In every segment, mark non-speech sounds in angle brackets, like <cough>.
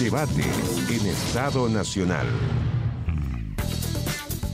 Debate en Estado Nacional.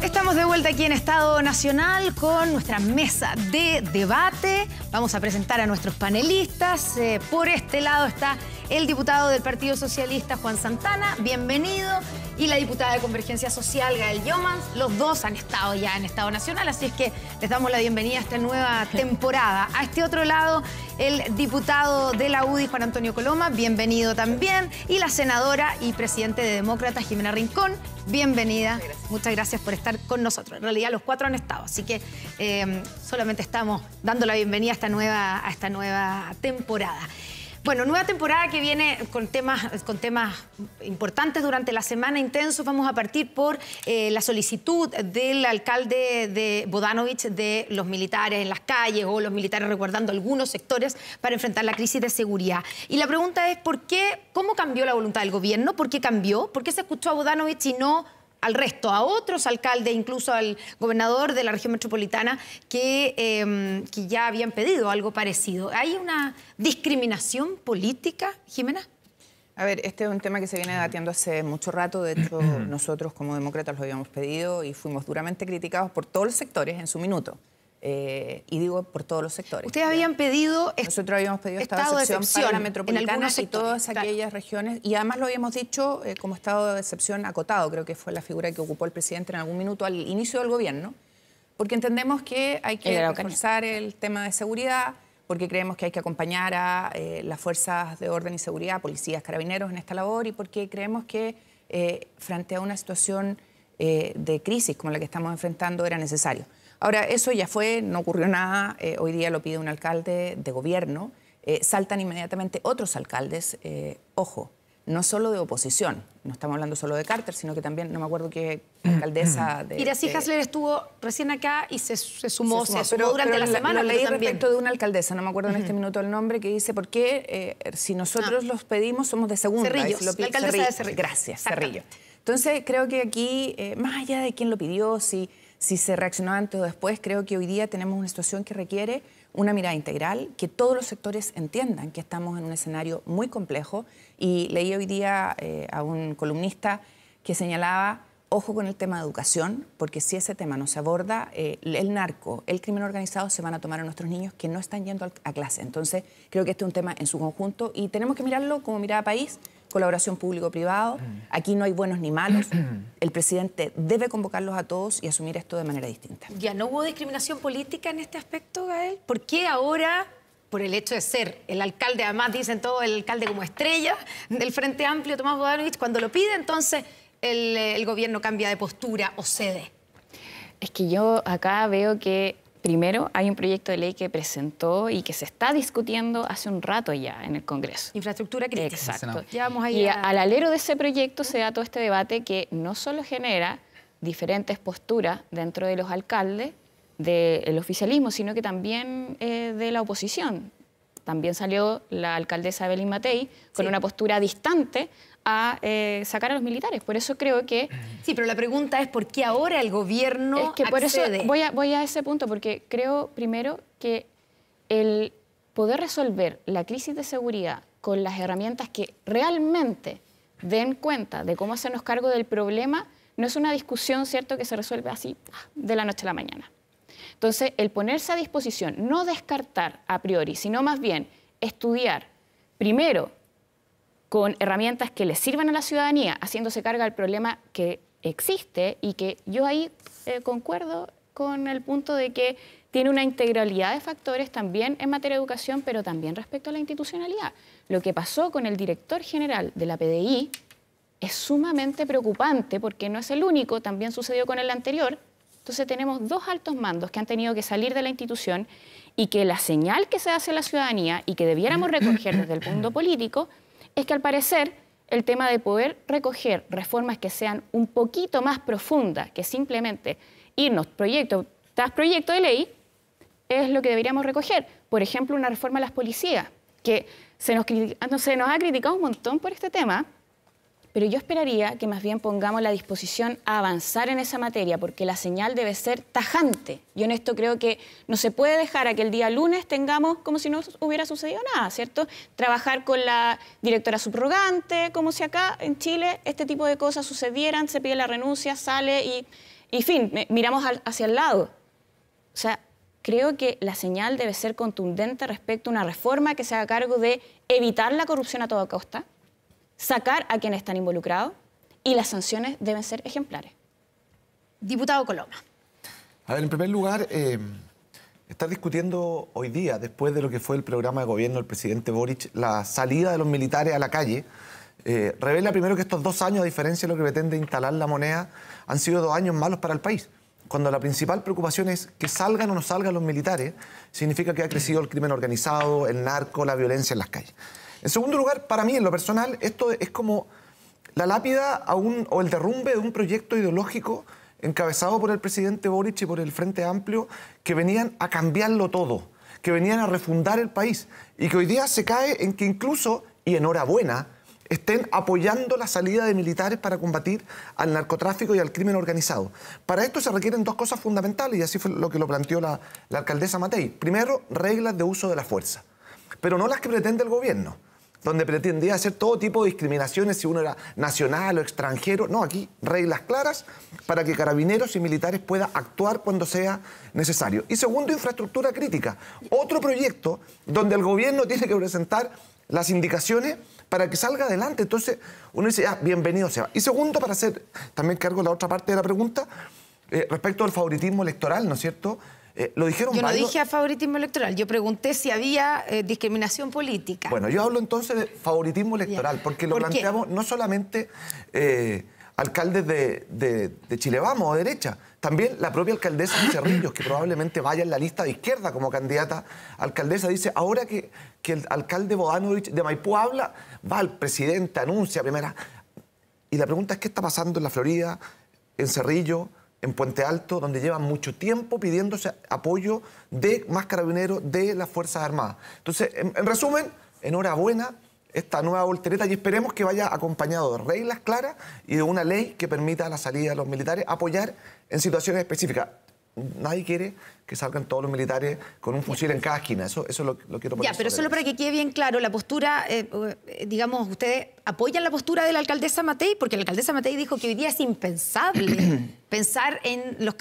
Estamos de vuelta aquí en Estado Nacional con nuestra mesa de debate. Vamos a presentar a nuestros panelistas. Eh, por este lado está el diputado del Partido Socialista, Juan Santana, bienvenido, y la diputada de Convergencia Social, Gael Yomans. Los dos han estado ya en Estado Nacional, así es que les damos la bienvenida a esta nueva <laughs> temporada. A este otro lado, el diputado de la UDI, Juan Antonio Coloma, bienvenido también, y la senadora y presidente de Demócrata, Jimena Rincón, bienvenida. Muchas gracias, por estar con nosotros. En realidad, los cuatro han estado, así que eh, solamente estamos dando la bienvenida a nueva, a esta nueva temporada. Bueno, nueva temporada que viene con temas, con temas importantes durante la semana intensos. Vamos a partir por eh, la solicitud del alcalde de Bodanovich de los militares en las calles o los militares resguardando algunos sectores para enfrentar la crisis de seguridad. Y la pregunta es, ¿por qué, cómo cambió la voluntad del gobierno? ¿Por qué cambió? ¿Por qué se escuchó a Bodanovich y no al resto, a otros alcaldes, incluso al gobernador de la región metropolitana, que, em, que ya habían pedido algo parecido. ¿Hay una discriminación política, Jimena? A ver, este es un tema que se viene debatiendo hace mucho rato. De hecho, <clears throat> nosotros como demócratas lo habíamos pedido y fuimos duramente criticados por todos los sectores en su minuto. Eh, y digo por todos los sectores. Ustedes habían pedido nosotros habíamos pedido estado, de excepción, para y todas aquellas regiones y además lo habíamos dicho eh, como estado de excepción acotado, creo que fue la figura que ocupó el presidente en algún minuto al inicio del gobierno, porque entendemos que hay que reforzar el tema de seguridad, porque creemos que hay que acompañar a eh, las fuerzas de orden y seguridad, policías, carabineros en esta labor y porque creemos que frente a una situación de crisis como la que estamos enfrentando era necesario. Ahora, eso ya fue, no ocurrió nada, eh, hoy día lo pide un alcalde de gobierno, eh, saltan inmediatamente otros alcaldes, eh, ojo, no solo de oposición, no estamos hablando solo de Carter, sino que también, no me acuerdo qué mm, mm. alcaldesa de... Mira, de... Hasler estuvo recién acá y se, sumó, pero, durante la, semana. leí respecto de una alcaldesa, no me acuerdo en este minuto el nombre, que dice, ¿por qué si nosotros ah. los pedimos somos de segundo. Cerrillos, la alcaldesa de Gracias, Entonces, creo que aquí, más allá de quién lo pidió, si si se reaccionó antes o después, creo que hoy día tenemos una situación que requiere una mirada integral, que todos los sectores entiendan que estamos en un escenario muy complejo. Y leí hoy día eh, a un columnista que señalaba, ojo con el tema de educación, porque si ese tema no se aborda, eh, el narco, el crimen organizado se van a tomar a nuestros niños que no están yendo a clase. Entonces, creo que este es un tema en su conjunto y tenemos que mirarlo como mirada país colaboración público-privado. Mm. Aquí no hay buenos ni malos. <clears throat> El presidente debe convocarlos a todos y asumir esto de manera distinta. ¿Ya no hubo discriminación política en este aspecto, Gael? ¿Por qué ahora, por el hecho de ser el alcalde, además dicen todo el alcalde como estrella del Frente Amplio, Tomás Bodanovich, cuando lo pide, entonces el, el gobierno cambia de postura o cede? Es que yo acá veo que Primero, hay un proyecto de ley que presentó y que se está discutiendo hace un rato ya en el Congreso. Infraestructura crítica. Exacto. y al alero de ese proyecto se da todo este debate que no solo genera diferentes posturas dentro de los alcaldes del oficialismo, sino que también eh, de la oposición también salió la alcaldesa Evelyn Matei con una postura distante a eh, sacar a los militares. Por eso creo que... <clears throat> Sí, pero la pregunta es por qué ahora el gobierno Es que eso voy a, voy a ese punto, porque creo primero que el poder resolver la crisis de seguridad con las herramientas que realmente den cuenta de cómo hacernos cargo del problema no es una discusión, ¿cierto?, que se resuelve así ah, de la noche a la mañana. Entonces, el ponerse a disposición, no descartar a priori, sino más bien estudiar primero con herramientas que le sirvan a la ciudadanía, haciéndose carga del problema que existe y que yo ahí eh, concuerdo con el punto de que tiene una integralidad de factores también en materia de educación, pero también respecto a la institucionalidad. Lo que pasó con el director general de la PDI es sumamente preocupante porque no es el único, también sucedió con el anterior, entonces tenemos dos altos mandos que han tenido que salir de la institución y que la señal que se hace a la ciudadanía y que debiéramos <coughs> recoger desde el punto político es que al parecer el tema de poder recoger reformas que sean un poquito más profundas que simplemente irnos proyecto tras proyecto de ley es lo que deberíamos recoger. Por ejemplo, una reforma a las policías, que se nos, se nos ha criticado un montón por este tema, pero yo esperaría que más bien pongamos la disposición a avanzar en esa materia, porque la señal debe ser tajante. Yo en esto creo que no se puede dejar a que el día lunes tengamos como si no hubiera sucedido nada, ¿cierto? Trabajar con la directora subrogante, como si acá en Chile este tipo de cosas sucedieran, se pide la renuncia, sale y, y fin, miramos hacia el lado. O sea, creo que la señal debe ser contundente respecto a una reforma que se haga cargo de evitar la corrupción a toda costa sacar a quienes están involucrados y las sanciones deben ser ejemplares. Diputado Coloma. A ver, en primer lugar, eh, está discutiendo hoy día, después de lo que fue el programa de gobierno del presidente Boric, la salida de los militares a la calle. Eh, revela primero que estos dos años, a diferencia de lo que pretende instalar la moneda, han sido dos años malos para el país. Cuando la principal preocupación es que salgan o no salgan los militares, significa que ha crecido el crimen organizado, el narco, la violencia en las calles. En segundo lugar, para mí, en lo personal, esto es como la lápida o el derrumbe de un proyecto ideológico encabezado por el presidente Boric y por el Frente Amplio, que venían a cambiarlo todo, que venían a refundar el país y que hoy día se cae en que incluso, y enhorabuena, estén apoyando la salida de militares para combatir al narcotráfico y al crimen organizado. Para esto se requieren dos cosas fundamentales, y así fue lo que lo planteó la alcaldesa Matei. Primero, reglas de uso de la fuerza, pero no las que pretende el gobierno donde pretendía hacer todo tipo de discriminaciones si uno era nacional o extranjero. No, aquí reglas claras para que carabineros y militares puedan actuar cuando sea necesario. Y segundo, infraestructura crítica. Otro proyecto donde el gobierno tiene que presentar las indicaciones para que salga adelante. Entonces, uno dice, ah, bienvenido sea. Y segundo, para hacer, también cargo la otra parte de la pregunta, eh, respecto al favoritismo electoral, ¿no es cierto? Eh, lo Yo no dije a favoritismo electoral, yo pregunté si había eh, discriminación política. Bueno, yo hablo entonces de favoritismo electoral, porque lo planteamos no solamente eh, alcaldes de, de, Chile Vamos o derecha, también la propia alcaldesa de Cerrillos, que probablemente vaya en la lista de izquierda como candidata alcaldesa, dice, ahora que, el alcalde Bodanovich de Maipú habla, va al presidente, anuncia primera. Y la pregunta es, ¿qué está pasando en la Florida, en Cerrillo? en Puente Alto, donde llevan mucho tiempo pidiéndose apoyo de más carabineros de las Fuerzas Armadas. Entonces, en, resumen, enhorabuena esta nueva voltereta y esperemos que vaya acompañado de reglas claras y de una ley que permita la salida de los militares apoyar en situaciones específicas nadie quiere que salgan todos los militares con un fusil en cada esquina. Eso, eso lo, quiero poner. Ya, pero solo para que quede bien claro, la postura, eh, eh, digamos, ustedes apoyan la postura de la alcaldesa Matei, porque la alcaldesa Matei dijo que hoy día es impensable <clears throat> pensar en los,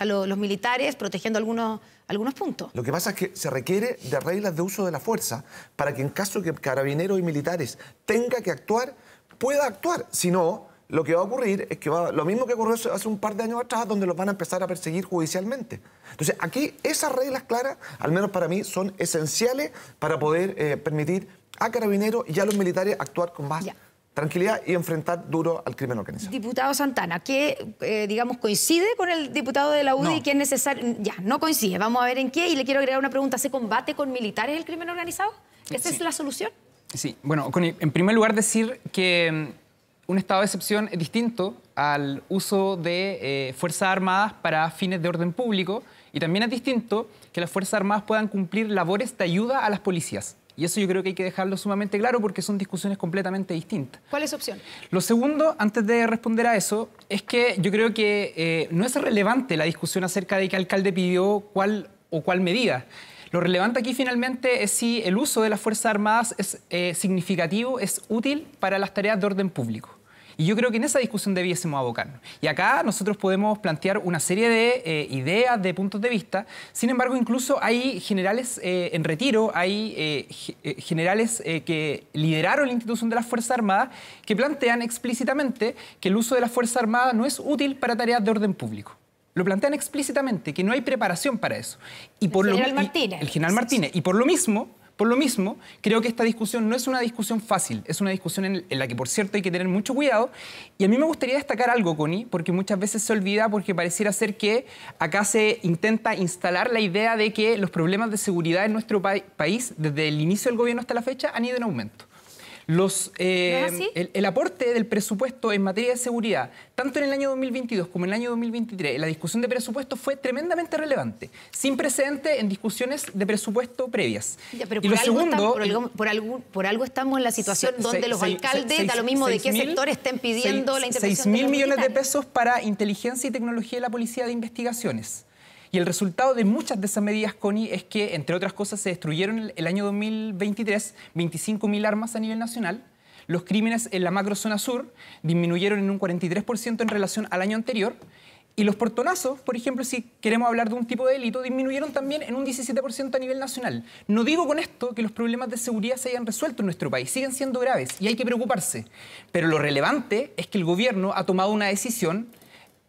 o los, militares protegiendo algunos, algunos puntos. Lo que pasa es que se requiere de reglas de uso de la fuerza para que en caso que carabineros y militares tenga que actuar, pueda actuar. Si no, lo que va a ocurrir es que va, lo mismo que ocurrió hace un par de años atrás, donde los van a empezar a perseguir judicialmente. Entonces, aquí esas reglas claras, al menos para mí, son esenciales para poder eh, permitir a carabineros y a los militares actuar con más... tranquilidad y enfrentar duro al crimen organizado. Diputado Santana, ¿qué, eh, digamos, coincide con el diputado de la UDI no. que es necesario? Ya, no coincide. Vamos a ver en qué. Y le quiero agregar una pregunta. ¿Se combate con militares el crimen organizado? ¿Esa es la solución? Sí. Bueno, en primer lugar decir que mm, un estado de excepción es distinto al uso de eh, Fuerzas Armadas para fines de orden público y también es distinto que las Fuerzas Armadas puedan cumplir labores de ayuda a las policías. Y eso yo creo que hay que dejarlo sumamente claro porque son discusiones completamente distintas. ¿Cuál es opción? Lo segundo, antes de responder a eso, es que yo creo que eh, no es relevante la discusión acerca de qué alcalde pidió cuál o cuál medida. Lo relevante aquí finalmente es si el uso de las Fuerzas Armadas es eh, significativo, es útil para las tareas de orden público. Y yo creo que en esa discusión debiésemos abocarnos. Y acá nosotros podemos plantear una serie de eh, ideas, de puntos de vista. Sin embargo, incluso hay generales eh, en retiro, hay generales que lideraron la institución de las Fuerzas Armadas que plantean explícitamente que el uso de las Fuerzas Armadas no es útil para tareas de orden público lo plantean explícitamente, que no hay preparación para eso. Y por el general lo, Martínez. el general Martínez. Y por lo mismo, por lo mismo, creo que esta discusión no es una discusión fácil, es una discusión en, la que, por cierto, hay que tener mucho cuidado. Y a mí me gustaría destacar algo, Connie, porque muchas veces se olvida, porque pareciera ser que acá se intenta instalar la idea de que los problemas de seguridad en nuestro país, desde el inicio del gobierno hasta la fecha, han ido en aumento. Eh, el, aporte del presupuesto en materia de seguridad, tanto en el año 2022 como en el año 2023, la discusión de presupuesto fue tremendamente relevante, sin precedente en discusiones de presupuesto previas. y por, algo estamos, por, algo, estamos en la situación donde los alcaldes, da lo mismo de qué sector estén pidiendo la intervención. 6 mil millones de pesos para inteligencia y tecnología de la Policía de Investigaciones. Y el resultado de muchas de esas medidas, Coni, es que, entre otras cosas, se destruyeron el año 2023 25.000 armas a nivel nacional. Los crímenes en la macrozona sur disminuyeron en un 43% en relación al año anterior. Y los portonazos, por ejemplo, si queremos hablar de un tipo de delito, disminuyeron también en un 17% a nivel nacional. No digo con esto que los problemas de seguridad se hayan resuelto en nuestro país, siguen siendo graves y hay que preocuparse. Pero lo relevante es que el gobierno ha tomado una decisión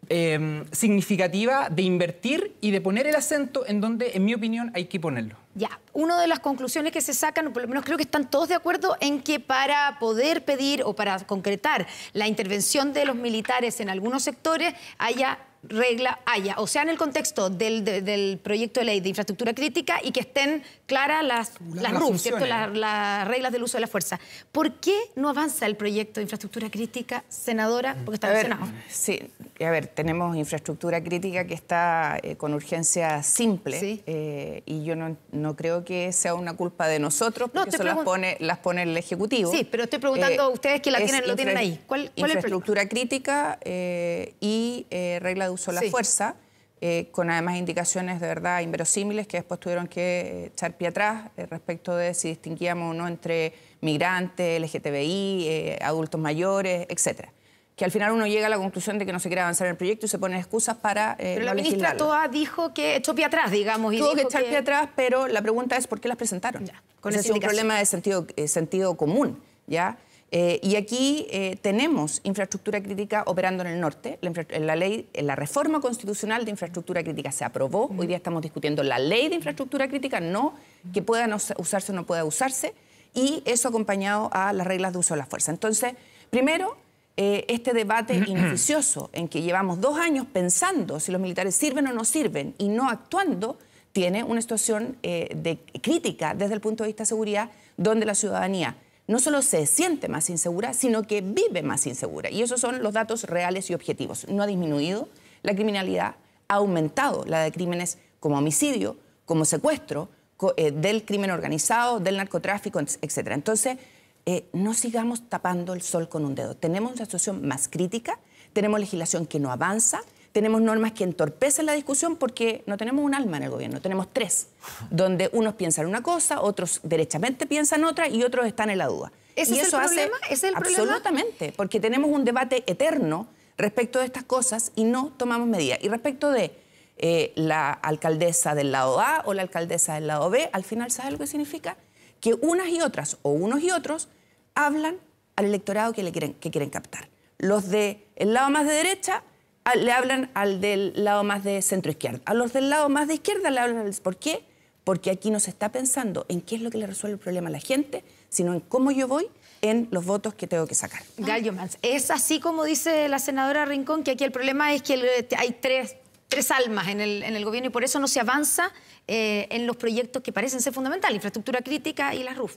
Em, significativa de invertir y de poner el acento en donde, en mi opinión, hay que ponerlo. Ya, una de las conclusiones que se sacan, por lo menos creo que están todos de acuerdo en que para poder pedir o para concretar la intervención de los militares en algunos sectores haya regla haya, o sea, en el contexto del, proyecto de ley de infraestructura crítica y que estén claras las, las, reglas del uso de la fuerza. ¿Por qué no avanza el proyecto de infraestructura crítica, senadora? Mm. Porque está senado Sí, a ver, tenemos infraestructura crítica que está eh, con urgencia simple eh, y yo no, creo que sea una culpa de nosotros porque eso las pone, las pone el Ejecutivo. Sí, pero estoy preguntando eh, a ustedes que la tienen, lo tienen ahí. ¿Cuál, cuál infraestructura es crítica y regla de usó la fuerza, eh, con además indicaciones de verdad inverosímiles que después tuvieron que eh, echar pie atrás eh, respecto de si distinguíamos o no entre migrantes, LGTBI, adultos mayores, etcétera que al final uno llega a la conclusión de que no se quiere avanzar en el proyecto y se ponen excusas para Pero la ministra Toa dijo que echó pie atrás, digamos. Y Tuvo dijo que echar pie atrás, pero la pregunta es por qué las presentaron. con ese un problema de sentido, sentido común, ¿ya? Eh, y aquí eh, tenemos infraestructura crítica operando en el norte. La, ley, la reforma constitucional de infraestructura crítica se aprobó. Hoy día estamos discutiendo la ley de infraestructura crítica, no que pueda usarse o no pueda usarse, y eso acompañado a las reglas de uso de la fuerza. Entonces, primero, eh, este debate inoficioso en que llevamos dos años pensando si los militares sirven o no sirven y no actuando, tiene una situación de crítica desde el punto de vista de seguridad, donde la ciudadanía no solo se siente más insegura, sino que vive más insegura. Y esos son los datos reales y objetivos. No ha disminuido la criminalidad, ha aumentado la de crímenes como homicidio, como secuestro, eh, del crimen organizado, del narcotráfico, etc. Entonces, eh, no sigamos tapando el sol con un dedo. Tenemos una situación más crítica, tenemos legislación que no avanza, tenemos normas que entorpecen la discusión porque no tenemos un alma en el gobierno, tenemos tres, donde unos piensan una cosa, otros derechamente piensan otra y otros están en la duda. y es eso el problema? ¿Es el absolutamente, porque tenemos un debate eterno respecto de estas cosas y no tomamos medidas. Y respecto de eh, la alcaldesa del lado A o la alcaldesa del lado B, al final, ¿sabes lo que significa? Que unas y otras o unos y otros hablan al electorado que, quieren, que quieren captar. Los del lado más de derecha le hablan al del lado más de centro izquierda. A los del lado más de izquierda le hablan ¿Por qué? Porque aquí no se está pensando en qué es lo que le resuelve el problema a la gente, sino en cómo yo voy en los votos que tengo que sacar. Gallo Mans, es así como dice la senadora Rincón, que aquí el problema es que este, hay tres, almas en el, gobierno y por eso no se avanza eh, en los proyectos que parecen ser fundamentales, infraestructura crítica y la RUF.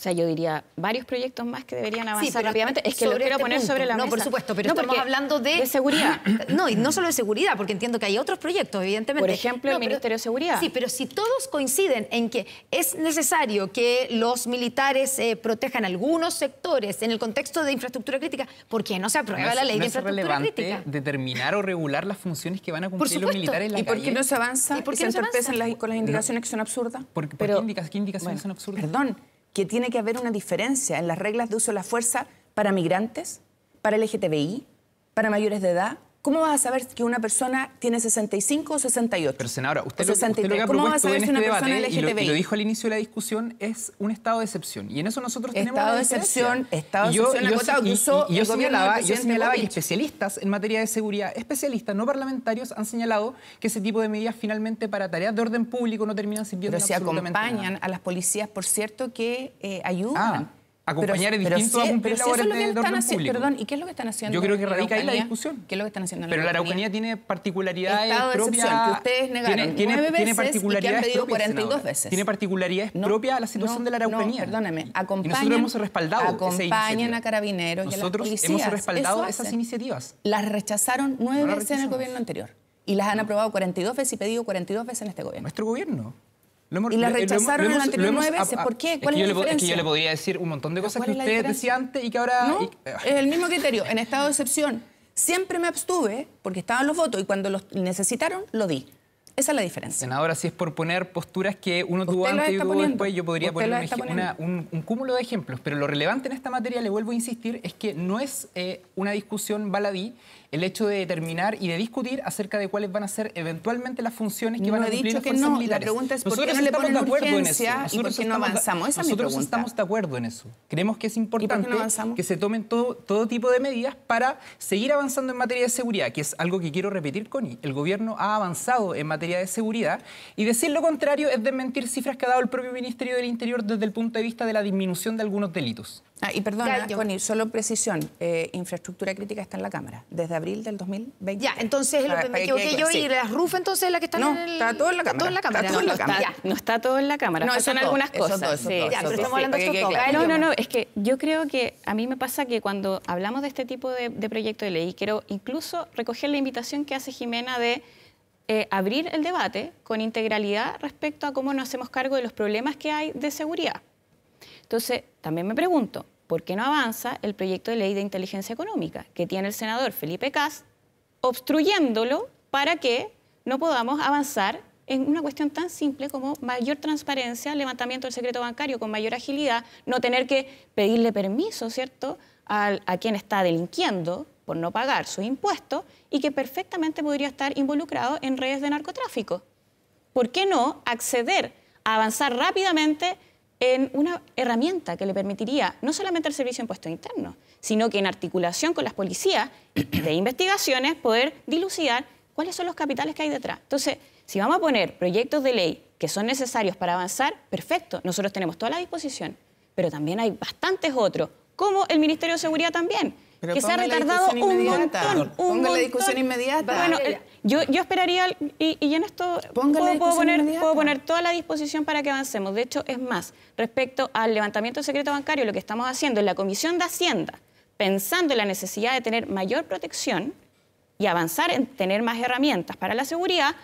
O sea, yo diría varios proyectos más que deberían avanzar rápidamente. Es que lo quiero este poner sobre la mesa. No, por supuesto, pero estamos hablando de... de... seguridad. <clears throat> No, y no solo de seguridad, porque entiendo que hay otros proyectos, evidentemente. Por ejemplo, el Ministerio de Seguridad. Sí, pero si todos coinciden en que es necesario que los militares eh, protejan algunos sectores en el contexto de infraestructura crítica, ¿por qué no se aprueba la ley de infraestructura crítica? determinar o regular las funciones que van a cumplir los militares en la ¿Y ¿Y por qué no se avanza? ¿Y se entorpecen con las indicaciones que son absurdas? ¿Por, qué, indicaciones son absurdas? Perdón que tiene que haber una diferencia en las reglas de uso de la fuerza para migrantes, para LGTBI, para mayores de edad, ¿Cómo vas a saber que una persona tiene 65 o 68? Pero senadora, usted, ¿Cómo vas a saber si una este persona Y lo, dijo al inicio de la discusión, es un estado de excepción. Y en eso nosotros tenemos Estado de excepción, estado de excepción Y yo señalaba, yo señalaba que especialistas en materia de seguridad, especialistas no parlamentarios, han señalado que ese tipo de medidas finalmente para tareas de orden público no terminan sirviendo Pero se acompañan a las policías, por cierto, que eh, ayudan. Ah acompañar pero, es distinto a cumplir es, labores si orden público. Perdón, ¿y qué es lo que están haciendo? Yo creo que radica ahí la discusión. ¿Qué es lo que están haciendo? pero la Araucanía, tiene particularidades Estado propias. De que ustedes negaron tiene, nueve veces particularidades y que han pedido 42 veces. Tiene particularidades propias a la situación de la Araucanía. No, perdóname, acompañan. acompañan a carabineros nosotros y a las policías. hemos respaldado esas iniciativas. Las rechazaron nueve veces en el gobierno anterior y las han aprobado 42 veces y pedido 42 veces en este gobierno. Nuestro gobierno y la eh, rechazaron el anterior nueve veces. ¿Por qué? ¿Cuál es, la diferencia? Es que yo le podría decir un montón de cosas que usted decía antes y que ahora... es el mismo criterio. En estado de excepción siempre me abstuve porque estaban los votos y cuando los necesitaron lo di. Esa es la diferencia. Senadora, si es por poner posturas que uno tuvo antes y tuvo después, yo podría poner un, cúmulo de ejemplos. Pero lo relevante en esta materia, le vuelvo a insistir, es que no es eh, una discusión baladí el hecho de determinar y de discutir acerca de cuáles van a ser eventualmente las funciones que van a cumplir las fuerzas no. La pregunta es por qué no le de acuerdo en eso. y por qué no avanzamos. nosotros estamos de acuerdo en eso. Creemos que es importante que se tomen todo, todo tipo de medidas para seguir avanzando en materia de seguridad, que es algo que quiero repetir, Connie. El gobierno ha avanzado en materia de seguridad y decir lo contrario es desmentir cifras que ha dado el propio Ministerio del Interior desde el punto de vista de la disminución de algunos delitos. Ah, y perdona, solo precisión, eh, infraestructura crítica está en la Cámara, desde abril del 2020. Ya, entonces me equivoqué yo las RUF entonces es la que no, está todo en la Cámara. Está todo en la Cámara. No, está, todo en la Cámara, no, son algunas cosas. No, no, no, es que yo creo que a mí me pasa que cuando hablamos de este tipo de, proyecto de ley, quiero incluso recoger la invitación que hace Jimena de... Eh, abrir el debate con integralidad respecto a cómo nos hacemos cargo de los problemas que hay de seguridad. Entonces, también me pregunto, ¿Por qué no avanza el proyecto de ley de inteligencia económica que tiene el senador Felipe Cas, obstruyéndolo para que no podamos avanzar en una cuestión tan simple como mayor transparencia, levantamiento del secreto bancario con mayor agilidad, no tener que pedirle permiso, ¿cierto?, a, a quien está delinquiendo por no pagar sus impuestos y que perfectamente podría estar involucrado en redes de narcotráfico. ¿Por qué no acceder a avanzar rápidamente en una herramienta que le permitiría no solamente al Servicio de Impuestos interno, sino que en articulación con las policías <coughs> de investigaciones poder dilucidar cuáles son los capitales que hay detrás. Entonces, si vamos a poner proyectos de ley que son necesarios para avanzar, perfecto, nosotros tenemos toda la disposición, pero también hay bastantes otros, como el Ministerio de Seguridad también que se ha retardado un montón. Ponga la discusión inmediata. Bueno, yo, esperaría, y, en esto puedo, poner, puedo poner toda la disposición para que avancemos. De hecho, es más, respecto al levantamiento secreto bancario, lo que estamos haciendo en la Comisión de Hacienda, pensando en la necesidad de tener mayor protección y avanzar en tener más herramientas para la seguridad,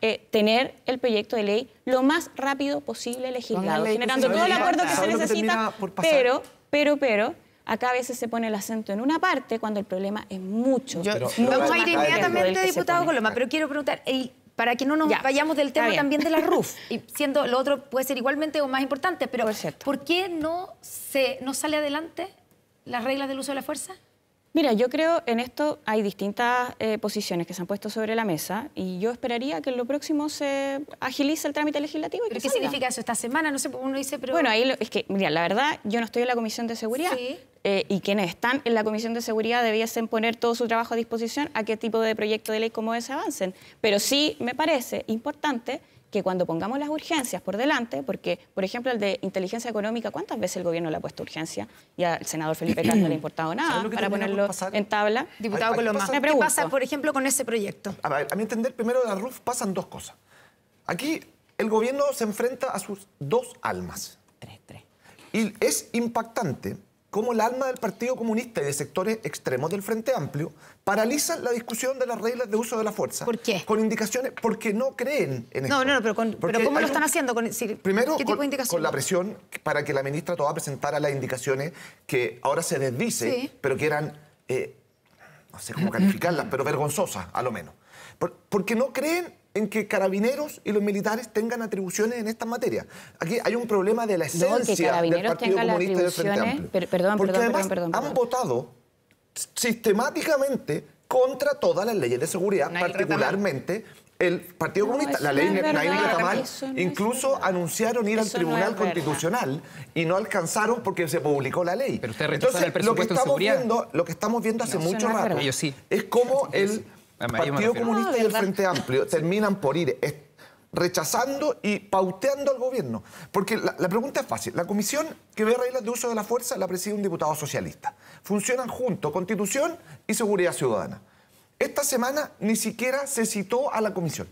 eh, tener el proyecto de ley lo más rápido posible legislado, generando todo el acuerdo que se necesita, pero, pero, pero Acá a veces se pone el acento en una parte cuando el problema es mucho. Yo, vamos a ir inmediatamente, diputado Coloma, pero quiero preguntar, para que no nos vayamos del tema también de la RUF, <laughs> y siendo lo otro puede ser igualmente o más importante, pero Por, qué no, se, no sale adelante las reglas del uso de la fuerza? Mira, yo creo en esto hay distintas eh, posiciones que se han puesto sobre la mesa y yo esperaría que en lo próximo se agilice el trámite legislativo. qué significa eso? ¿Esta semana? No sé, uno dice, pero... Bueno, ahí es que, mira, la verdad, yo no estoy en la Comisión de Seguridad, ¿Sí? Eh, y quienes están en la Comisión de Seguridad debiesen poner todo su trabajo a disposición a qué tipo de proyecto de ley como ese avancen. Pero sí me parece importante que cuando pongamos las urgencias por delante, porque, por ejemplo, el de inteligencia económica, ¿cuántas veces el gobierno le ha puesto urgencia? Y al senador Felipe Castro no le ha importado nada para ponerlo en tabla. Diputado Coloma, ¿qué pasa, por ejemplo, con ese proyecto? A, a mi entender, primero de la RUF pasan dos cosas. Aquí el gobierno se enfrenta a sus dos almas. Tres, tres. Y es impactante cómo el alma del Partido Comunista y de sectores extremos del Frente Amplio paraliza la discusión de las reglas de uso de la fuerza. ¿Por qué? Con indicaciones, porque no creen en esto. No, no, no pero, pero, ¿cómo lo están haciendo? primero, con, la presión para que la ministra toda presentara las indicaciones que ahora se desdice, pero que eran, eh, no sé cómo calificarlas, <clears throat> pero vergonzosas, a lo menos. porque no creen en que carabineros y los militares tengan atribuciones en esta materia. Aquí hay un problema de la esencia del Partido Comunista las perdón, perdón, perdón, perdón, han votado sistemáticamente contra todas las leyes de seguridad, particularmente el Partido Comunista, la ley la Tamal, incluso anunciaron ir al Tribunal Constitucional y no alcanzaron porque se publicó la ley. Pero usted Entonces, lo que estamos Viendo, lo que estamos viendo hace mucho rato es cómo el Ah, el Partido Comunista y el ah, Frente Amplio terminan por ir rechazando y pauteando al gobierno. Porque la, pregunta es fácil. La comisión que ve reglas de uso de la fuerza la preside un diputado socialista. Funcionan juntos Constitución y Seguridad Ciudadana. Esta semana ni siquiera se citó a la comisión.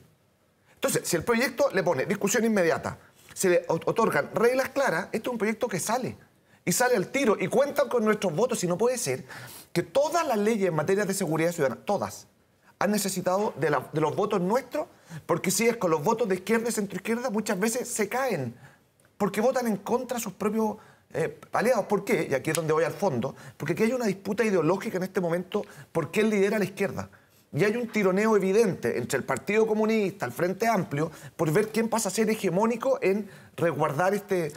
Entonces, si el proyecto le pone discusión inmediata, se le otorgan reglas claras, este es un proyecto que sale. Y sale al tiro y cuentan con nuestros votos. Y no puede ser que todas las leyes en materia de seguridad ciudadana, todas, han necesitado de, los votos nuestros, porque si es con los votos de izquierda y centroizquierda, muchas veces se caen, porque votan en contra de sus propios eh, aliados. ¿Por qué? Y aquí es donde voy al fondo, porque aquí hay una disputa ideológica en este momento por quién lidera a la izquierda. Y hay un tironeo evidente entre el Partido Comunista, el Frente Amplio, por ver quién pasa a ser hegemónico en resguardar este,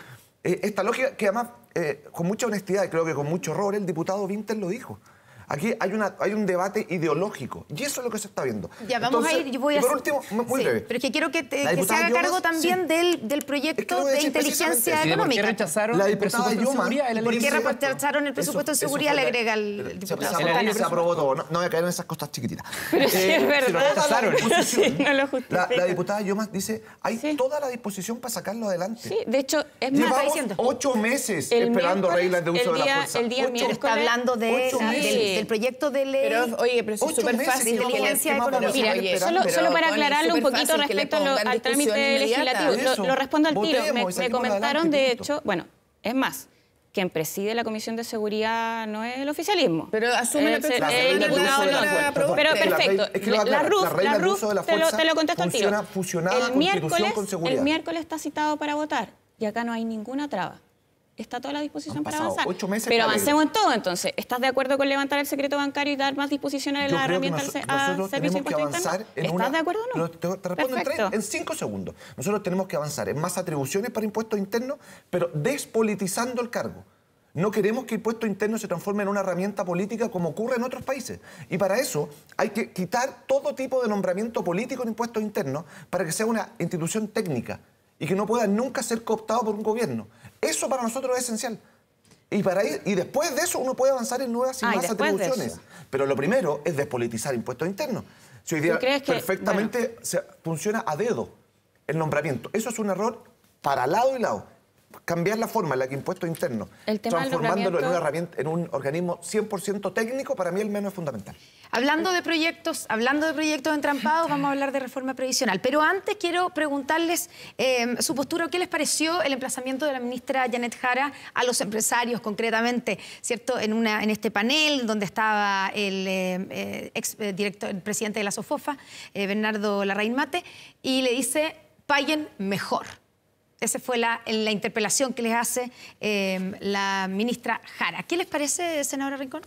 eh, esta lógica que además, eh, con mucha honestidad y creo que con mucho horror, el diputado Vinter lo dijo. Aquí hay, una, hay un debate ideológico y eso es lo que se está viendo. Ya, vamos a ir. Yo voy a por último, muy breve. Pero es que quiero que, te, se haga cargo también del, proyecto de inteligencia económica. rechazaron la el presupuesto de seguridad? ¿Por qué rechazaron el presupuesto de seguridad? Le agrega el diputado. Se, aprobó todo. No, voy a caer en esas costas chiquititas. <laughs> Pero sí eh, es verdad. <laughs> La, diputada Yomas dice, hay toda la disposición para sacarlo adelante. Sí, de hecho, es más, ocho meses esperando reglas de uso de la fuerza. El día miércoles. Está hablando de el proyecto de ley. Pero, oye, pero es súper fácil. Inteligencia económica. Mira, solo, para aclararlo un poquito respecto al trámite legislativo, lo, respondo al tiro. me comentaron, de hecho, bueno, es más quien preside la Comisión de Seguridad no es el oficialismo. Pero asume eh, eh, el, diputado no. Pero perfecto. la, RUF, la, te, lo, te, lo, contesto al tiro. el miércoles, El miércoles está citado para votar y acá no hay ninguna traba está toda la disposición para avanzar. pero avancemos en todo, entonces. ¿Estás de acuerdo con levantar el secreto bancario y dar más disposición a la herramienta al servicio impuestos internos... ¿Estás de acuerdo o no? te, respondo en, cinco segundos. Nosotros tenemos que avanzar en más atribuciones para impuestos internos, pero despolitizando el cargo. No queremos que el impuesto interno se transforme en una herramienta política como ocurre en otros países. Y para eso hay que quitar todo tipo de nombramiento político en impuestos internos para que sea una institución técnica y que no pueda nunca ser cooptado por un gobierno. Eso para nosotros es esencial. Y, para y después de eso uno puede avanzar en nuevas y más atribuciones. Pero lo primero es despolitizar impuestos internos. Si hoy día perfectamente funciona a dedo el nombramiento. Eso es un error para lado y lado cambiar la forma en la que impuesto interno, transformándolo en, un organismo 100% técnico, para mí el menos es fundamental. Hablando de proyectos, hablando de proyectos entrampados, vamos a hablar de reforma previsional. Pero antes quiero preguntarles em, su postura, ¿qué les pareció el emplazamiento de la ministra Janet Jara a los empresarios, concretamente, cierto, en este panel donde estaba el em, eh, ex eh, director, el presidente de la Sofofa, eh, Bernardo Larraín Mate, y le dice paguen mejor. Esa fue la, interpelación que les hace em, la ministra Jara. ¿Qué les parece, senadora Rincón?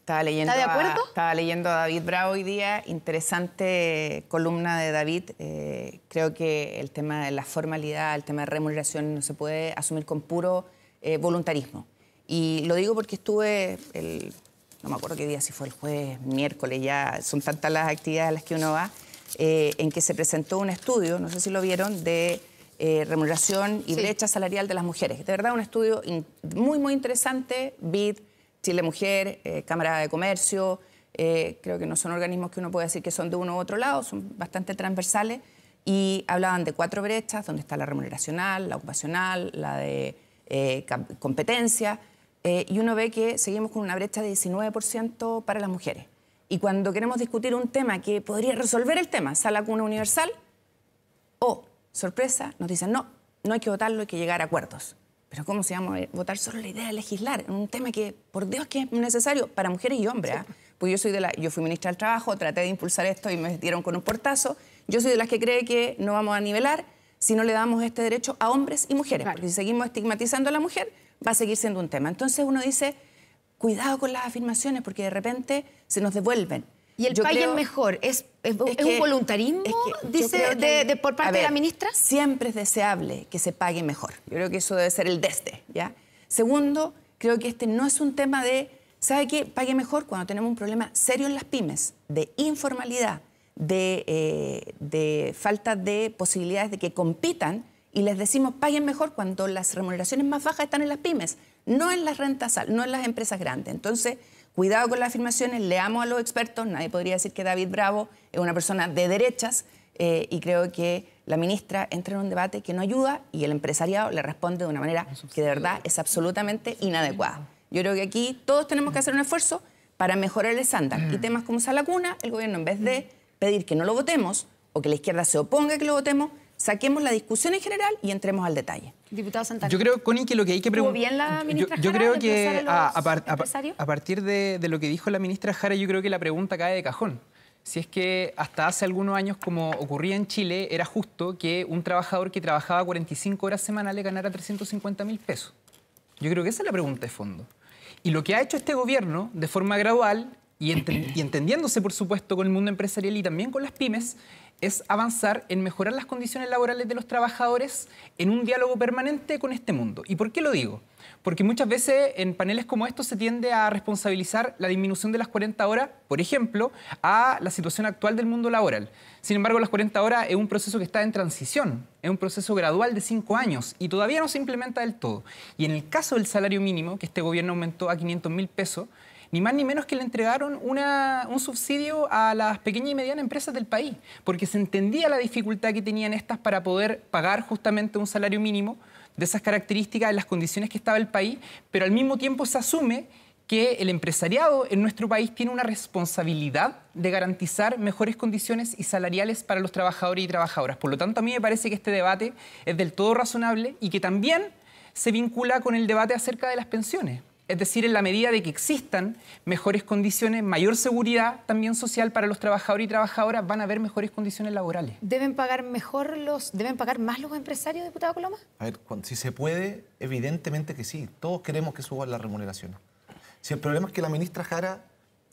Estaba leyendo, ¿Está de acuerdo? estaba leyendo a David Bravo hoy día, interesante columna de David. Eh, creo que el tema de la formalidad, el tema de remuneración no se puede asumir con puro eh, voluntarismo. Y lo digo porque estuve, el, no me acuerdo qué día, si fue el jueves, miércoles, ya son tantas las actividades a las que uno va, eh, en que se presentó un estudio, no sé si lo vieron, de eh, remuneración y brecha salarial de las mujeres. De verdad, un estudio muy, muy interesante. BID, Chile Mujer, eh, Cámara de Comercio, eh, creo que no son organismos que uno puede decir que son de uno u otro lado, son bastante transversales. Y hablaban de cuatro brechas, donde está la remuneracional, la ocupacional, la de competencia. y uno ve que seguimos con una brecha de 19% para las mujeres. Y cuando queremos discutir un tema que podría resolver el tema, sala cuna universal, o sorpresa, nos dicen, no, no hay que votarlo, hay que llegar a acuerdos. Pero ¿cómo se llama eh, votar solo la idea de legislar? Un tema que, por Dios, que es necesario para mujeres y hombres. ¿ah? Pues yo soy de la, yo fui ministra del Trabajo, traté de impulsar esto y me dieron con un portazo. Yo soy de las que cree que no vamos a nivelar si no le damos este derecho a hombres y mujeres. Porque si seguimos estigmatizando a la mujer, va a seguir siendo un tema. Entonces uno dice, cuidado con las afirmaciones, porque de repente se nos devuelven. ¿Y el mejor? ¿Es, un voluntarismo, dice, de, por parte de la ministra? Siempre es deseable que se pague mejor. Yo creo que eso debe ser el deste, ¿ya? Segundo, creo que este no es un tema de, ¿sabe qué? Pague mejor cuando tenemos un problema serio en las pymes, de informalidad, de, eh, falta de posibilidades de que compitan y les decimos paguen mejor cuando las remuneraciones más bajas están en las pymes, no en las rentas, no en las empresas grandes. Entonces, Cuidado con las afirmaciones, leamos a los expertos, nadie podría decir que David Bravo es una persona de derechas eh, y creo que la ministra entra en un debate que no ayuda y el empresariado le responde de una manera que de verdad es absolutamente inadecuada. Yo creo que aquí todos tenemos que hacer un esfuerzo para mejorar el estándar. Y temas como esa lacuna, el gobierno en vez de pedir que no lo votemos o que la izquierda se oponga a que lo votemos, saquemos la discusión en general y entremos al detalle. Diputado Santana. Yo creo, Connie, que lo que hay que preguntar... bien la ministra Yo, yo creo que a, partir de, lo que dijo la ministra Jara, yo creo que la pregunta cae de cajón. Si es que hasta hace algunos años, como ocurría en Chile, era justo que un trabajador que trabajaba 45 horas semanales ganara 350 mil pesos. Yo creo que esa es la pregunta de fondo. Y lo que ha hecho este gobierno, de forma gradual, <clears throat> y, entendiéndose, por supuesto, con el mundo empresarial y también con las pymes, es avanzar en mejorar las condiciones laborales de los trabajadores en un diálogo permanente con este mundo. ¿Y por qué lo digo? Porque muchas veces en paneles como estos se tiende a responsabilizar la disminución de las 40 horas, por ejemplo, a la situación actual del mundo laboral. Sin embargo, las 40 horas es un proceso que está en transición, es un proceso gradual de cinco años y todavía no se implementa del todo. Y en el caso del salario mínimo, que este gobierno aumentó a 500 mil pesos, ni más ni menos que le entregaron un subsidio a las pequeñas y medianas empresas del país, porque se entendía la dificultad que tenían estas para poder pagar justamente un salario mínimo de esas características, de las condiciones que estaba el país, pero al mismo tiempo se asume que el empresariado en nuestro país tiene una responsabilidad de garantizar mejores condiciones y salariales para los trabajadores y trabajadoras. Por lo tanto, a mí me parece que este debate es del todo razonable y que también se vincula con el debate acerca de las pensiones es decir, en la medida de que existan mejores condiciones, mayor seguridad también social para los trabajadores y trabajadoras, van a haber mejores condiciones laborales. ¿Deben pagar mejor los, deben pagar más los empresarios, diputado Coloma? A ver, si se puede, evidentemente que sí. Todos queremos que suban las remuneraciones. Si el problema es que la ministra Jara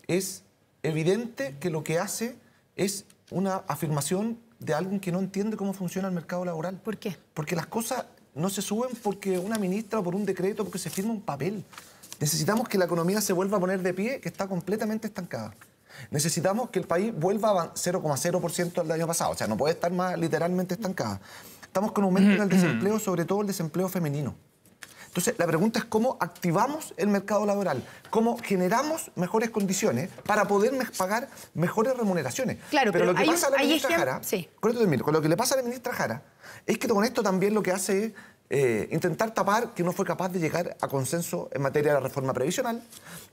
es evidente que lo que hace es una afirmación de alguien que no entiende cómo funciona el mercado laboral. ¿Por qué? Porque las cosas no se suben porque una ministra o por un decreto, porque se firma un papel. Necesitamos que la economía se vuelva a poner de pie, que está completamente estancada. Necesitamos que el país vuelva a 0,0% del año pasado. O sea, no puede estar más literalmente estancada. Estamos con un aumento en el desempleo, sobre todo el desempleo femenino. Entonces, la pregunta es cómo activamos el mercado laboral, cómo generamos mejores condiciones para poder pagar mejores remuneraciones. Claro, pero, lo que pasa lo que le pasa a la ministra Jara, es que con esto también lo que hace es eh, intentar tapar que no fue capaz de llegar a consenso en materia de la reforma previsional,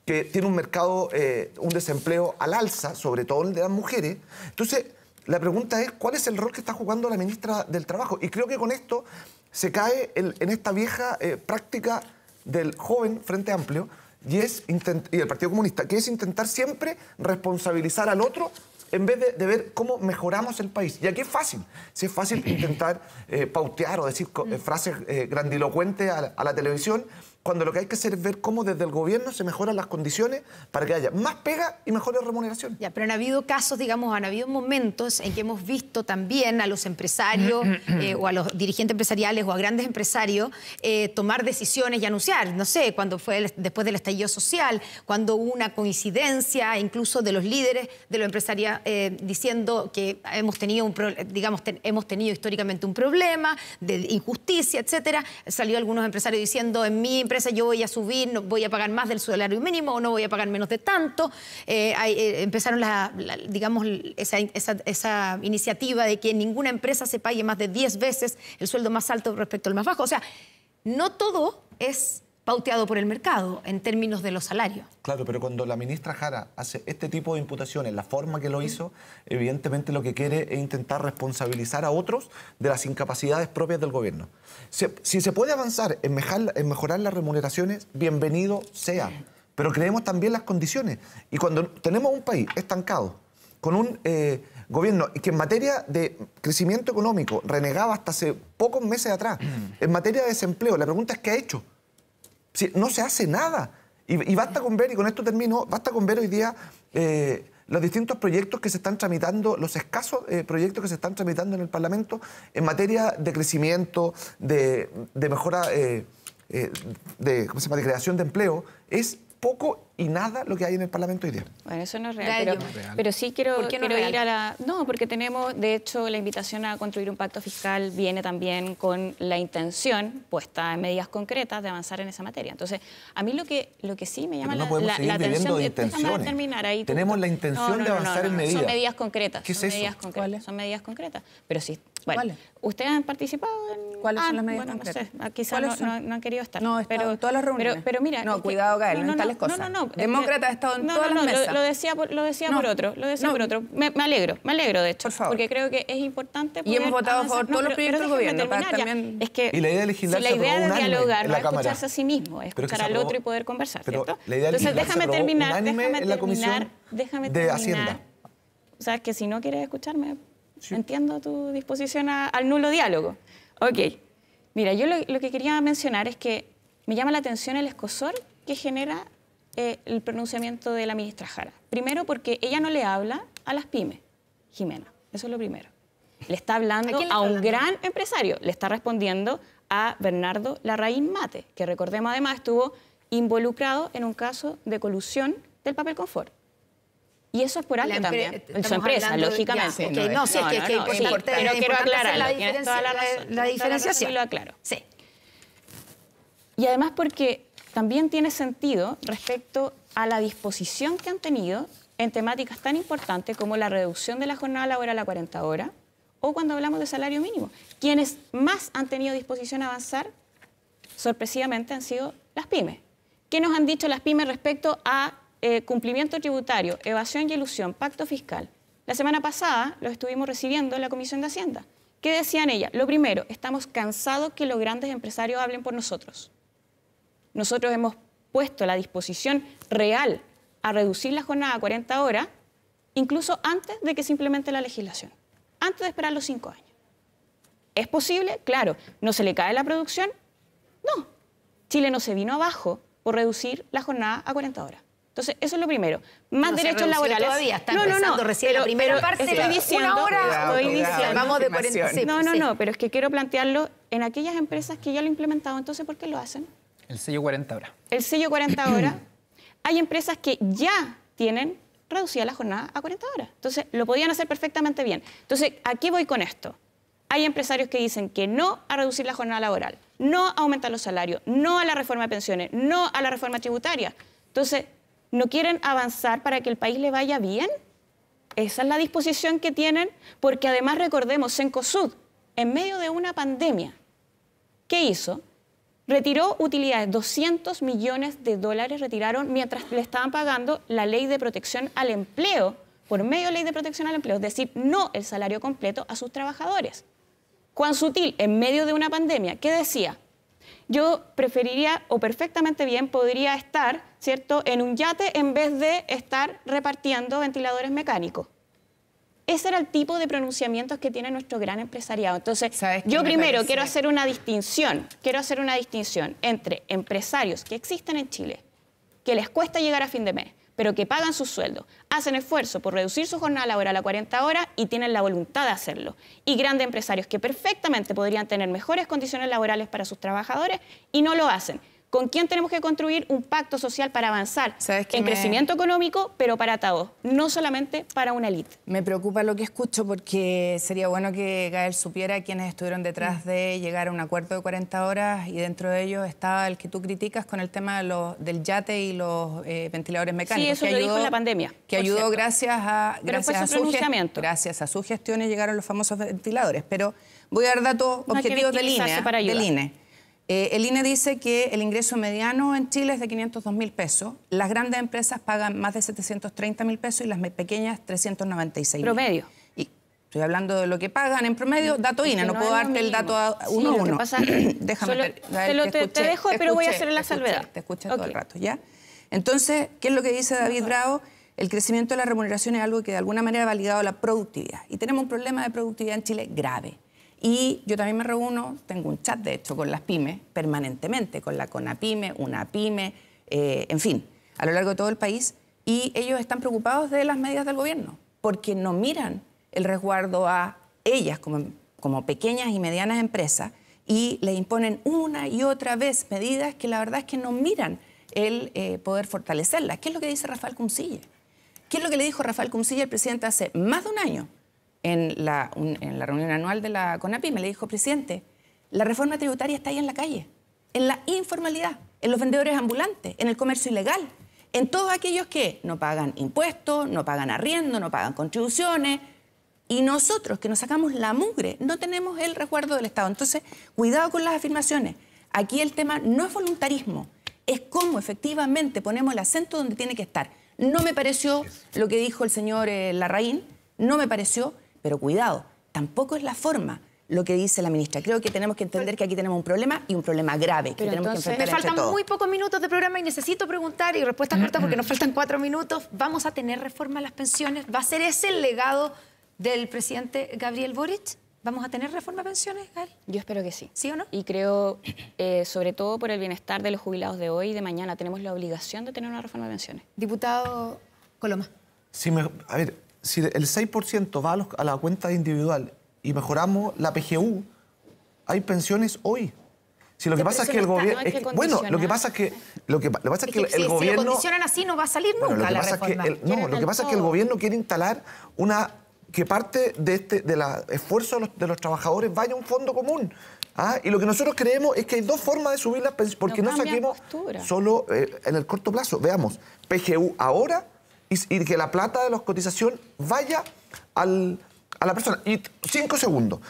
que tiene un mercado, eh, un desempleo al alza, sobre todo el de las mujeres. Entonces, la pregunta es, ¿cuál es el rol que está jugando la ministra del Trabajo? Y creo que con esto se cae en esta vieja eh, práctica del joven Frente Amplio y, es y el Partido Comunista, que es intentar siempre responsabilizar al otro en vez de, ver cómo mejoramos el país. Y aquí es fácil, si es fácil intentar eh, pautear o decir eh, mm. frases eh, grandilocuentes a la televisión, cuando lo que hay que hacer es ver cómo desde el gobierno se mejoran las condiciones para que haya más pega y mejores remuneraciones. Ya, pero han habido casos, digamos, han habido momentos en que hemos visto también a los empresarios <clears throat> eh, o a los dirigentes empresariales o a grandes empresarios eh, tomar decisiones y anunciar, no sé, cuando fue después del estallido social, cuando hubo una coincidencia incluso de los líderes de los empresaria eh, diciendo que hemos tenido un digamos, hemos tenido históricamente un problema de injusticia, etcétera. Salió algunos empresarios diciendo en mi empresa yo voy a subir, voy a pagar más del salario mínimo o no voy a pagar menos de tanto. Eh, eh, empezaron, digamos, esa, esa, iniciativa de que ninguna empresa se pague más de 10 veces el sueldo más alto respecto al más bajo. O sea, no todo es pauteado por el mercado en términos de los salarios. Claro, pero cuando la ministra Jara hace este tipo de imputaciones, la forma que lo hizo, evidentemente lo que quiere es intentar responsabilizar a otros de las incapacidades propias del gobierno. Si, se puede avanzar en, mejorar las remuneraciones, bienvenido sea, pero creemos también las condiciones. Y cuando tenemos un país estancado, con un... Eh, gobierno que en materia de crecimiento económico renegaba hasta hace pocos meses atrás, mm. en materia de desempleo, la pregunta es qué ha hecho no se hace nada. Y, basta con ver, y con esto termino, basta con ver hoy día eh, los distintos proyectos que se están tramitando, los escasos eh, proyectos que se están tramitando en el Parlamento en materia de crecimiento, de, mejora, eh, de, de creación de empleo. Es poco y nada lo que hay en el Parlamento hoy Bueno, eso no es real. Pero, sí quiero, ir a la... No, porque tenemos, de hecho, la invitación a construir un pacto fiscal viene también con la intención puesta en medidas concretas de avanzar en esa materia. Entonces, a mí lo que, lo que sí me llama la, atención... terminar ahí. Tenemos la intención de avanzar en medidas. Son medidas concretas. ¿Qué son Medidas concretas, Son medidas concretas. Pero sí. Bueno, ¿Ustedes han participado en...? ¿Cuáles son ah, las medidas bueno, no sé, ah, quizás no, no, han querido estar. No, pero, todas las reuniones. Pero, mira... No, cuidado, Gael, no, en tales cosas. No, no, no. Demócrata ha estado en todas las mesas. Lo, decía, por, lo decía por otro, lo decía por otro. Me, alegro, me alegro de hecho. Por favor. Porque creo que es importante poder Y hemos votado por todos los proyectos del gobierno. Para también... es que, y la idea de legislar si la idea de dialogar, no es escucharse a sí mismo, es escuchar al otro y poder conversar, ¿cierto? Entonces déjame terminar, déjame terminar, déjame terminar. De Hacienda. O sea, que si no quieres escucharme, Entiendo tu disposición al nulo diálogo. Ok. Mira, yo lo, que quería mencionar es que me llama la atención el escosor que genera eh, el pronunciamiento de la ministra Jara. Primero porque ella no le habla a las pymes, Jimena. Eso es lo primero. Le está hablando a, un gran empresario. Le está respondiendo a Bernardo Larraín Mate, que recordemos además estuvo involucrado en un caso de colusión del papel confort. Y eso es por algo también, en su empresa, lógicamente. no, sé que, importante, pero quiero aclararlo, la toda la diferenciación. Sí, lo aclaro. Sí. Y además porque también tiene sentido respecto a la disposición que han tenido en temáticas tan importantes como la reducción de la jornada laboral a 40 horas o cuando hablamos de salario mínimo. Quienes más han tenido disposición a avanzar, sorpresivamente, han sido las pymes. ¿Qué nos han dicho las pymes respecto a eh, cumplimiento tributario, evasión y ilusión, pacto fiscal. La semana pasada lo estuvimos recibiendo en la Comisión de Hacienda. ¿Qué decían ellas? Lo primero, estamos cansados que los grandes empresarios hablen por nosotros. Nosotros hemos puesto la disposición real a reducir la jornada a 40 horas, incluso antes de que se implemente la legislación, antes de esperar los cinco años. ¿Es posible? Claro. ¿No se le cae la producción? No. Chile no se vino abajo por reducir la jornada a 40 horas. Entonces, eso es lo primero. Más derechos laborales. Todavía están no, no, no, recién la primera Vamos de 46. No, no, no, pero es que quiero plantearlo en aquellas empresas que ya lo han implementado, entonces ¿por qué lo hacen? El sello 40 horas. El sello 40 horas. <clears throat> Hay empresas que ya tienen reducida la jornada a 40 horas. Entonces, lo podían hacer perfectamente bien. Entonces, ¿a qué voy con esto? Hay empresarios que dicen que no a reducir la jornada laboral, no a aumentar los salarios, no a la reforma de pensiones, no a la reforma tributaria. Entonces, no quieren avanzar para que el país le vaya bien. Esa es la disposición que tienen, porque además recordemos, Sencosud, en medio de una pandemia, ¿qué hizo? Retiró utilidades, 200 millones de dólares retiraron mientras le estaban pagando la ley de protección al empleo, por medio de ley de protección al empleo, es decir, no el salario completo a sus trabajadores. Cuán Sutil, en medio de una pandemia, ¿qué decía? Yo preferiría o perfectamente bien podría estar ¿cierto?, en un yate en vez de estar repartiendo ventiladores mecánicos. Ese era el tipo de pronunciamientos que tiene nuestro gran empresariado. Entonces, yo primero quiero hacer una distinción, quiero hacer una distinción entre empresarios que existen en Chile, que les cuesta llegar a fin de mes, pero que pagan su sueldo, hacen esfuerzo por reducir su jornada laboral a 40 horas y tienen la voluntad de hacerlo. Y grandes empresarios que perfectamente podrían tener mejores condiciones laborales para sus trabajadores y no lo hacen. ¿Con quién tenemos que construir un pacto social para avanzar en crecimiento económico, pero para todos, no solamente para una élite? Me preocupa lo que escucho porque sería bueno que Gael supiera quiénes estuvieron detrás de llegar a un acuerdo de 40 horas y dentro de ellos estaba el que tú criticas con el tema de del yate y los eh, ventiladores mecánicos. Sí, eso que ayudó, dijo la pandemia. Que ayudó gracias a, gracias, su a gracias a sus gestiones llegaron los famosos ventiladores. Pero voy a dar datos objetivos de línea. ¿eh? Del INE. Eh, el INE dice que el ingreso mediano en Chile es de 502 mil pesos. Las grandes empresas pagan más de 730 mil pesos y las pequeñas 396 Promedio. Y estoy hablando de lo que pagan en promedio. Dato INE, no, puedo darte el dato uno a uno. Pasa, <clears throat> Déjame te, lo, te, dejo, pero voy a hacer la salvedad. Te escucho todo el rato, ¿ya? Entonces, ¿qué es lo que dice David Bravo? El crecimiento de la remuneración es algo que de alguna manera ha validado la productividad. Y tenemos un problema de productividad en Chile grave. Y yo también me reúno, tengo un chat de hecho con las pymes permanentemente, con la CONAPYME, una pyme, eh, en fin, a lo largo de todo el país. Y ellos están preocupados de las medidas del gobierno, porque no miran el resguardo a ellas como, como pequeñas y medianas empresas y le imponen una y otra vez medidas que la verdad es que no miran el eh, poder fortalecerlas. ¿Qué es lo que dice Rafael Cuncille? ¿Qué es lo que le dijo Rafael Cuncille al presidente hace más de un año? en la, reunión anual de la CONAPI, me le dijo, presidente, la reforma tributaria está ahí en la calle, en la informalidad, en los vendedores ambulantes, en el comercio ilegal, en todos aquellos que no pagan impuestos, no pagan arriendo, no pagan contribuciones. Y nosotros, que nos sacamos la mugre, no tenemos el resguardo del Estado. Entonces, cuidado con las afirmaciones. Aquí el tema no es voluntarismo, es cómo efectivamente ponemos el acento donde tiene que estar. No me pareció lo que dijo el señor eh, Larraín, no me pareció, pero cuidado, tampoco es la forma lo que dice la ministra. Creo que tenemos que entender que aquí tenemos un problema y un problema grave que tenemos que enfrentar. Me faltan muy pocos minutos de programa y necesito preguntar y respuestas cortas porque nos faltan cuatro minutos. ¿Vamos a tener reforma a las pensiones? ¿Va a ser ese el legado del presidente Gabriel Boric? ¿Vamos a tener reforma a pensiones, Gabriel? Yo espero que sí. ¿Sí o no? Y creo, eh, sobre todo por el bienestar de los jubilados de hoy y de mañana, tenemos la obligación de tener una reforma de pensiones. Diputado Coloma. Sí, a ver, si el 6% va a, la cuenta individual y mejoramos la PGU, hay pensiones hoy. Si lo que pasa es que el gobierno... bueno, lo que pasa es que... Lo que, pasa el, gobierno... Si lo condicionan así no va a salir nunca la pasa no, lo que pasa es que el gobierno quiere instalar una... Que parte de este de esfuerzo de los, trabajadores vaya a un fondo común. ¿ah? y lo que nosotros creemos es que hay dos formas de subir las pensiones, porque no, saquemos solo eh, en el corto plazo. Veamos, PGU ahora y, que la plata de la cotización vaya a la persona. Y cinco segundos.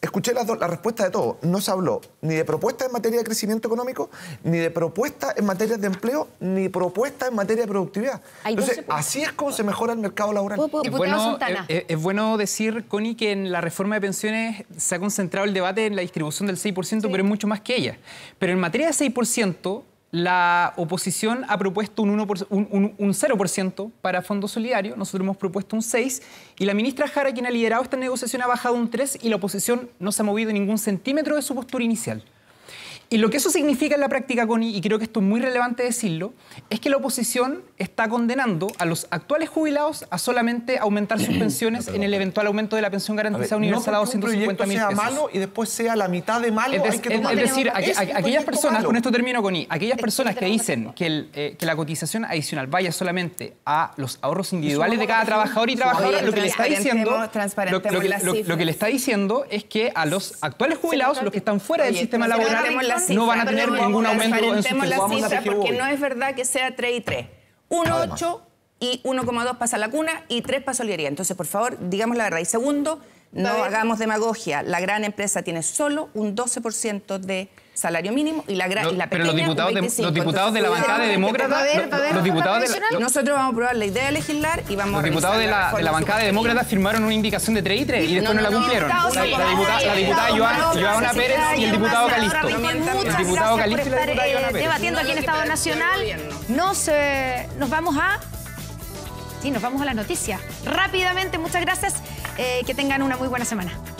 Escuché la respuesta de todo. No se habló ni de propuestas en materia de crecimiento económico, ni de propuestas en materia de empleo, ni propuestas en materia de productividad. Entonces, así es como se mejora el mercado laboral. Es bueno, eh, eh, es, bueno decir, Connie, que en la reforma de pensiones se ha concentrado el debate en la distribución del 6%, pero es mucho más que ella. Pero en materia de 6%, la oposición ha propuesto un, un, 0% para Fondo Solidario, nosotros hemos propuesto un 6%, y la ministra Jara, quien ha liderado esta negociación, ha bajado un 3% y la oposición no se ha movido ningún centímetro de su postura inicial. Y lo que eso significa en la práctica, Connie, y creo que esto es muy relevante decirlo, es que la oposición está condenando a los actuales jubilados a solamente aumentar sus <clears throat> pensiones en el eventual aumento de la pensión garantizada universal no a 250 mil pesos. sea malo y después sea la mitad de malo, es, decir, aquellas personas, con esto termino, Connie, aquellas personas que dicen eh, que, la cotización adicional vaya solamente a los ahorros individuales de cada trabajador y trabajadora, lo que le está diciendo, lo, que le está diciendo es que a los actuales jubilados, los que están fuera del sistema laboral, si no van a tener ningún aumento en la cifra porque no es verdad que sea 3 y 3. 1,8 y 1,2 pasa la cuna y 3 pasa oliería. Entonces, por favor, digamos la verdad. Y segundo, no hagamos demagogia. La gran empresa tiene solo un 12% de salario mínimo y la, no, y la Pero los diputados, de, los diputados de la bancada de demócratas... Los diputados de la, nosotros vamos a probar la idea de legislar y vamos los a... Los diputados de la, bancada de demócratas firmaron una indicación de 3 y 3 y después no, la cumplieron. La diputada Joana Pérez y el diputado Calisto. El diputado Calisto y Debatiendo aquí en Estado Nacional, nos vamos a... Sí, nos vamos a las noticias. Rápidamente, muchas gracias. Eh, que tengan una muy buena semana.